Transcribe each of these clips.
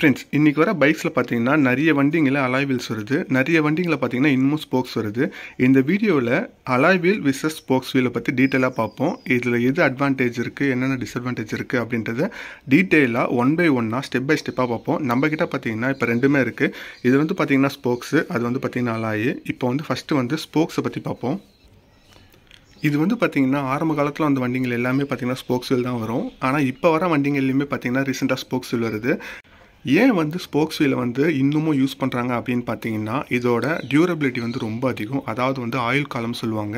friends இன்றைக்கி வர பைக்ஸில் பார்த்தீங்கன்னா நிறைய வண்டிங்களை அலாய்வீல்ஸ் வருது நிறைய வண்டிங்களை பார்த்தீங்கன்னா இன்னமும் ஸ்போக்ஸ் வருது இந்த வீடியோவில் அலாய்வில் விசஸ் ஸ்போக்ஸ் வீலை பற்றி டீட்டெயிலாக பார்ப்போம் இதில் எது அட்வான்டேஜ் இருக்குது என்னென்ன டிஸ்அட்வான்டேஜ் இருக்குது அப்படின்றத டீட்டெயிலாக ஒன் பை ஒன்னாக ஸ்டெப் பை ஸ்டெப்பாக பார்ப்போம் நம்மக்கிட்ட பார்த்தீங்கன்னா இப்போ ரெண்டுமே இருக்குது இது வந்து பார்த்தீங்கன்னா ஸ்போக்ஸு அது வந்து பார்த்தீங்கன்னா அலாயி இப்போ வந்து ஃபஸ்ட்டு வந்து ஸ்போக்ஸை பற்றி பார்ப்போம் இது வந்து பார்த்திங்கன்னா ஆரம்ப காலத்தில் வந்த வண்டிகள் எல்லாமே பார்த்திங்கன்னா ஸ்போக்ஸ் வீல் தான் வரும் ஆனால் இப்போ வர வண்டிங்கள்லையுமே பார்த்திங்கன்னா ரீசெண்டாக ஸ்போக்ஸ் வீல் வருது ஏன் வந்து ஸ்போக்ஸ் வீலை வந்து இன்னமும் யூஸ் பண்ணுறாங்க அப்படின்னு பார்த்தீங்கன்னா இதோட டியூரபிலிட்டி வந்து ரொம்ப அதிகம் அதாவது வந்து ஆயுள் காலம் சொல்லுவாங்க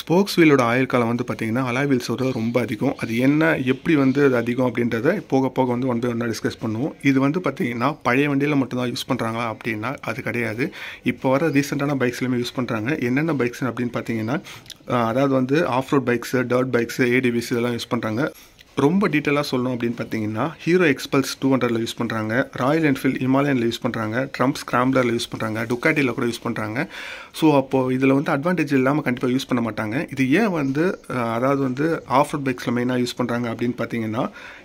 ஸ்போக்ஸ் வீலோட ஆயுள் காலம் வந்து பார்த்திங்கன்னா அலாய் வீல்ஸோட ரொம்ப அதிகம் அது என்ன எப்படி வந்து அது அதிகம் அப்படின்றத போக போக வந்து ஒன் பை டிஸ்கஸ் பண்ணுவோம் இது வந்து பார்த்திங்கன்னா பழைய வண்டியில் மட்டும்தான் யூஸ் பண்ணுறாங்களா அப்படின்னா அது கிடையாது இப்போ வர ரீசெண்டான பைக்ஸ்லையுமே யூஸ் பண்ணுறாங்க என்னென்ன பைக்ஸ் அப்படின்னு பார்த்தீங்கன்னா அதாவது வந்து off road bikes dirt bikes ஏடிபிஸ் இதெல்லாம் யூஸ் பண்ணுறாங்க ரொம்ப டீட்டெயிலாக சொல்லணும் அப்படின்னு பார்த்தீங்கன்னா ஹீரோ எக்ஸ்பல்ஸ் டூ ஹண்ட்ரட்ல யூஸ் பண்ணுறாங்க ராயல் என்ஃபீல்ட் ஹிமாலயனில் யூஸ் பண்ணுறாங்க ட்ரம்ப் ஸ்கிராம்லரில் யூஸ் பண்ணுறாங்க டுக்காட்டியில் கூட யூஸ் பண்ணுறாங்க ஸோ அப்போது இதில் வந்து அட்வான்டேஜ் இல்லாமல் கண்டிப்பாக யூஸ் பண்ண மாட்டாங்க இது ஏன் வந்து அதாவது வந்து ஆஃப் ரோட் பைக்ஸில் மெயினாக யூஸ் பண்ணுறாங்க அப்படின்னு பார்த்தீங்கன்னா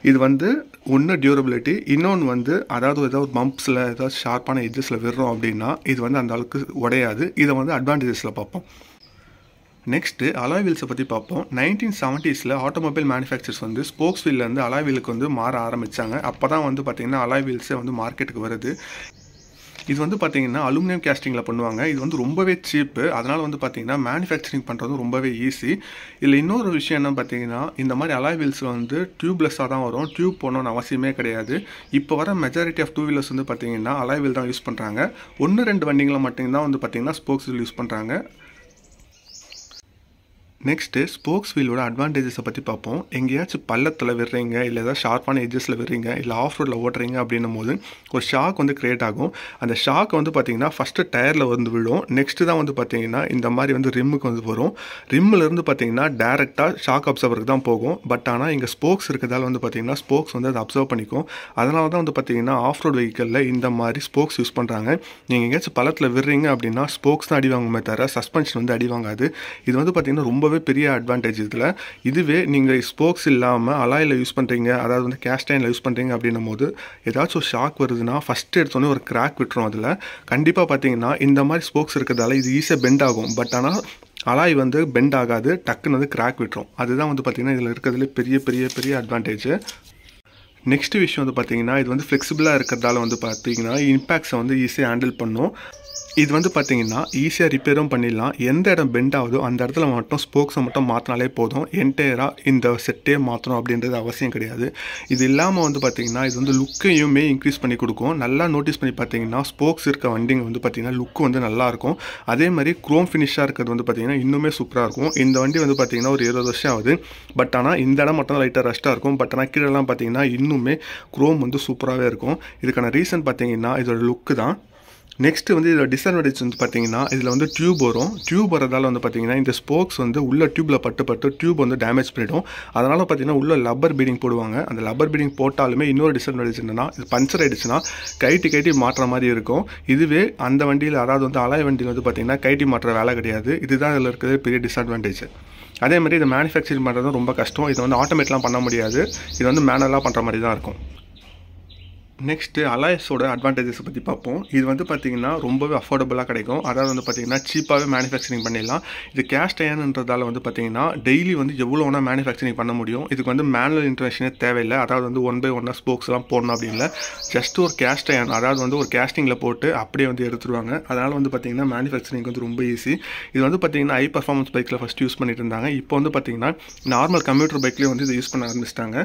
இது வந்து ஒன்று டியூரபிலிட்டி இன்னொன்று வந்து அதாவது ஏதாவது பம்ப்ஸில் ஏதாவது ஷார்ப்பான எஜ்ஜஸில் விடுறோம் அப்படின்னா இது வந்து அந்த அளவுக்கு உடையாது இதை வந்து அட்வான்டேஜஸில் பார்ப்போம் நெக்ஸ்ட்டு அலாய் வீல்ஸை பற்றி பார்ப்போம் நைன்டீன் செவன்ட்டீஸில் ஆட்டோமொபைல் மேனுஃபேக்சர்ஸ் வந்து ஸ்போக்ஸ் வீல்லேருந்து அலாய் வீலுக்கு வந்து மாற ஆரம்பித்தாங்க அப்போ தான் வந்து பார்த்திங்கன்னா அலாய் வீல்ஸே வந்து மார்க்கெட்டுக்கு வருது இது வந்து பார்த்திங்கன்னா அலுமினியம் கேஸ்டிங்கில் பண்ணுவாங்க இது வந்து ரொம்பவே சீப்பு அதனால் வந்து பார்த்திங்கன்னா மேனுஃபேக்சரிங் பண்ணுறது ரொம்பவே ஈஸி இதில் இன்னொரு விஷயம் என்ன பார்த்திங்கன்னா இந்த மாதிரி அலாய் வீல்ஸ் வந்து டியூப்லெஸ்ஸாக தான் வரும் டியூப் போகணுன்னு அவசியமே கிடையாது இப்போ வர மெஜாரிட்டி ஆஃப் டூ வீலர்ஸ் வந்து பார்த்திங்கன்னா அலாய் வீல் தான் யூஸ் பண்ணுறாங்க ஒன்று ரெண்டு வண்டிங்களை மட்டும்தான் வந்து பார்த்திங்கன்னா ஸ்போக்ஸ் வீல் யூஸ் பண்ணுறாங்க நெக்ஸ்ட்டு ஸ்போக்ஸ் வீலோட அட்வான்டேஜஸை பற்றி பார்ப்போம் எங்கேயாச்சும் பள்ளத்தில் விடுறீங்க இல்லை ஏதாவது ஷார்ப்பான எஜ்ஜஸில் விடுறீங்க இல்லை ஆஃப் ரோடில் ஓட்டுறீங்க அப்படின்னும் போது ஒரு ஷாக் வந்து க்ரியேட் ஆகும் அந்த ஷாக் வந்து பார்த்திங்கன்னா ஃபஸ்ட்டு டயரில் வந்து விழும் நெக்ஸ்ட்டு தான் வந்து பார்த்திங்கன்னா இந்த மாதிரி வந்து ரிம்முக்கு வந்து வரும் ரிம்மிலேருந்து பார்த்திங்கன்னா டேரெக்டாக ஷாக் அப்சர்வருக்கு தான் போகும் பட் ஆனால் இங்கே ஸ்போக்ஸ் இருக்கிறதால வந்து பார்த்திங்கன்னா ஸ்போக்ஸ் வந்து அதை அப்சர்வ் பண்ணிக்கும் அதனால தான் வந்து பார்த்திங்கன்னா ஆஃப் ரோட் வெஹிக்கலில் இந்த மாதிரி ஸ்போக்ஸ் யூஸ் பண்ணுறாங்க நீங்கள் எங்கேயாச்சும் பள்ளத்தில் விடுறீங்க அப்படின்னா ஸ்போக்ஸ் தான் அடிவாங்குமே தவிர சஸ்பென்ஷன் வந்து அடிவாங்காது இது வந்து பார்த்திங்கன்னா ரொம்ப ரொம்பவே பெரிய அட்வான்டேஜ் இதில் இதுவே நீங்கள் ஸ்போக்ஸ் இல்லாமல் அலாயில் யூஸ் பண்ணுறீங்க அதாவது வந்து கேஸ்டைனில் யூஸ் பண்ணுறீங்க அப்படின்னும் போது ஏதாச்சும் ஒரு ஷாக் வருதுன்னா ஃபஸ்ட்டு எடுத்தோன்னே ஒரு கிராக் விட்டுரும் அதில் கண்டிப்பாக பார்த்தீங்கன்னா இந்த மாதிரி ஸ்போக்ஸ் இருக்கிறதால இது ஈஸியாக பெண்ட் ஆகும் பட் ஆனால் அலாய் வந்து பெண்ட் ஆகாது டக்குன்னு வந்து கிராக் விட்டுரும் அதுதான் வந்து பார்த்திங்கன்னா இதில் இருக்கிறதுலே பெரிய பெரிய பெரிய அட்வான்டேஜ் நெக்ஸ்ட் விஷயம் வந்து பார்த்திங்கன்னா இது வந்து ஃப்ளெக்சிபிளாக இருக்கிறதால வந்து பார்த்திங்கன்னா இம்பேக்ட்ஸை வந்து ஈஸியாக ஹேண்டில் பண்ணும் இது வந்து பார்த்தீங்கன்னா ஈஸியாக ரிப்பேரும் பண்ணிடலாம் எந்த இடம் பெண்ட் ஆகுதோ அந்த இடத்துல மட்டும் ஸ்போக்ஸை மட்டும் மாற்றினாலே போதும் என்டையராக இந்த செட்டே மாற்றணும் அப்படின்றது அவசியம் கிடையாது இது இல்லாமல் வந்து பார்த்திங்கன்னா இது வந்து லுக்கையுமே இன்க்ரீஸ் பண்ணி கொடுக்கும் நல்லா நோட்டீஸ் பண்ணி பார்த்தீங்கன்னா ஸ்போக்ஸ் இருக்க வண்டிங்க வந்து பார்த்திங்கன்னா லுக்கு வந்து நல்லாயிருக்கும் அதே மாதிரி க்ரோம் ஃபினிஷாக இருக்கிறது வந்து பார்த்திங்கன்னா இன்னுமே சூப்பராக இருக்கும் இந்த வண்டி வந்து பார்த்திங்கன்னா ஒரு இருபது வருஷம் ஆகுது பட் ஆனால் இந்த இடம் மட்டும் லைட்டாக ரஷ்டாக இருக்கும் பட் ஆனால் கீழெல்லாம் பார்த்திங்கன்னா இன்னுமே க்ரோம் வந்து சூப்பராகவே இருக்கும் இதுக்கான ரீசன் பார்த்திங்கன்னா இதோட லுக்கு தான் நெக்ஸ்ட்டு வந்து இதில் டிஸ்அட்வான்டேஜ் வந்து பார்த்தீங்கன்னா இதில் வந்து டியூப் வரும் டியூப் வரதால் வந்து பார்த்தீங்கன்னா இந்த ஸ்போக்ஸ் வந்து உள்ள டியூப்பில் பட்டு பட்டு டியூப் வந்து டேமேஜ் பண்ணிடும் அதனால் பார்த்தீங்கன்னா உள்ள லப்பர் பீடிங் போடுவாங்க அந்த லப்பர் பீடிங் போட்டாலுமே இன்னொரு டிஸ்அட்வான்டேஜ் என்னன்னா இது பஞ்சர் ஆகிடுச்சுன்னா கைட்டி கைட்டி மாற்றுற மாதிரி இருக்கும் இதுவே அந்த வண்டியில் அதாவது வந்து அலாய் வண்டியில் வந்து பார்த்தீங்கன்னா கைட்டி மாற்ற வேலை கிடையாது இதுதான் இதில் இருக்கிறது பெரிய டிஸ்அட்வான்டேஜ் அதே மாதிரி இதை மேனுஃபேக்சரிங் பண்ணுறதும் ரொம்ப கஷ்டம் இதை வந்து ஆட்டோமேட்டிக்லாம் பண்ண முடியாது இது வந்து மேனலாக பண்ணுற மாதிரி தான் இருக்கும் நெக்ஸ்ட்டு அலாய்ஸோட அட்வான்டேஜஸ் பற்றி பார்ப்போம் இது வந்து பார்த்திங்கன்னா ரொம்பவே அஃபோர்டபுளாக கிடைக்கும் அதாவது வந்து பார்த்திங்கன்னா சீப்பாகவே மேனுஃபேக்சரிங் பண்ணிடலாம் இது கேஷ் அயன்ன்றதால வந்து பார்த்திங்கன்னா டெய்லி வந்து எவ்வளோ ஒன்றா மேனுஃபேக்சரிங் பண்ண முடியும் இதுக்கு வந்து மேனுவல் இன்டர்வேஷனே தேவையில்லை அதாவது வந்து ஒன் பை ஒன்னாக ஸ்போக்ஸ்லாம் போடணும் இல்லை ஜஸ்ட் ஒரு கேஸ்ட் டயன் அதாவது வந்து ஒரு கேஸ்டிங்கில் போட்டு அப்படியே வந்து எடுத்துருவாங்க அதனால் வந்து பார்த்திங்கன்னா மேனுஃபேக்சரிங் வந்து ரொம்ப ஈஸி இது வந்து பார்த்திங்கன்னா ஹை பர்ஃபார்மன்ஸ் பைக்கில் ஃபஸ்ட் யூஸ் பண்ணிட்டு இருந்தாங்க இப்போ வந்து பார்த்திங்கன்னா நார்மல் கம்ப்யூட்டர் பைக்லேயே வந்து இதை யூஸ் பண்ண ஆரம்பிச்சிட்டாங்க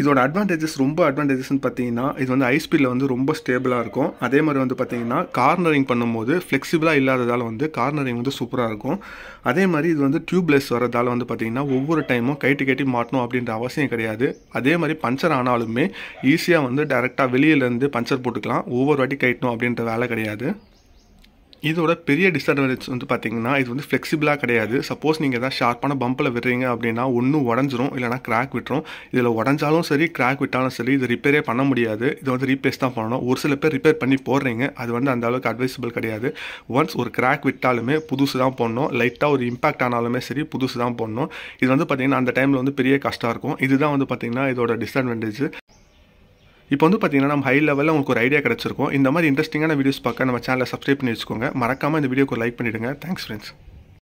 இதோட அட்வான்டேஜஸ் ரொம்ப அட்வான்டேஜஸ்னு பார்த்திங்கன்னா இது வந்து ஸ்பீடில் வந்து ரொம்ப ஸ்டேபிளாக இருக்கும் அதே மாதிரி வந்து பார்த்தீங்கன்னா கார்னரிங் பண்ணும்போது ஃப்ளெக்சிபிளாக இல்லாததால் வந்து கார்னரிங் வந்து சூப்பராக இருக்கும் அதே மாதிரி இது வந்து டியூப்லெஸ் வரதால் வந்து பார்த்திங்கன்னா ஒவ்வொரு டைமும் கைட்டு கட்டி மாட்டணும் அப்படின்ற அவசியம் கிடையாது அதே மாதிரி பஞ்சர் ஆனாலுமே ஈஸியாக வந்து டேரெக்டாக வெளியிலேருந்து பஞ்சர் போட்டுக்கலாம் ஒவ்வொரு வாட்டி கைட்டணும் அப்படின்ற வேலை கிடையாது இதோட பெரிய டிஸ்அட்வான்டேஜ் வந்து பார்த்தீங்கன்னா இது வந்து ஃப்ளெக்சிபிளாக கிடையாது சப்போஸ் நீங்கள் எதாவது ஷார்ப்பான பம்பில் விடுறீங்க அப்படின்னா ஒன்றும் உடஞ்சிரும் இல்லைனா கிராக் விட்டுரும் இதில் உடஞ்சாலும் சரி கிராக் விட்டாலும் சரி இது ரிப்பேரே பண்ண முடியாது இதை வந்து ரீப்ளேஸ் தான் பண்ணணும் ஒரு சில பேர் ரிப்பேர் பண்ணி போடுறீங்க அது வந்து அந்த அளவுக்கு அட்வைசபிள் கிடையாது ஒன்ஸ் ஒரு கிராக் விட்டாலுமே புதுசு தான் போடணும் லைட்டாக ஒரு இம்பாக்ட் ஆனாலுமே சரி புதுசு தான் போடணும் இது வந்து பார்த்திங்கன்னா அந்த டைமில் வந்து பெரிய கஷ்டம் இருக்கும் இதுதான் வந்து பார்த்திங்கன்னா இதோட டிஸ்அட்வான்டேஜ் இப்போ வந்து பார்த்தீங்கன்னா நம்ம ஹை லெவலில் உங்களுக்கு ஒரு ஐடியா கிடச்சிருக்கும் இந்த மாதிரி இன்ட்ரெஸ்டிங்கான வீடியோஸ் பார்க்க நம்ம சேனலை சப்ஸ்கிரைப் பண்ணி வச்சுக்கோங்க மறக்காமல் இந்த வீடியோக்கு லைக் பண்ணிவிடுங்க தேங்க்ஸ் ஃப்ரெண்ட்ஸ்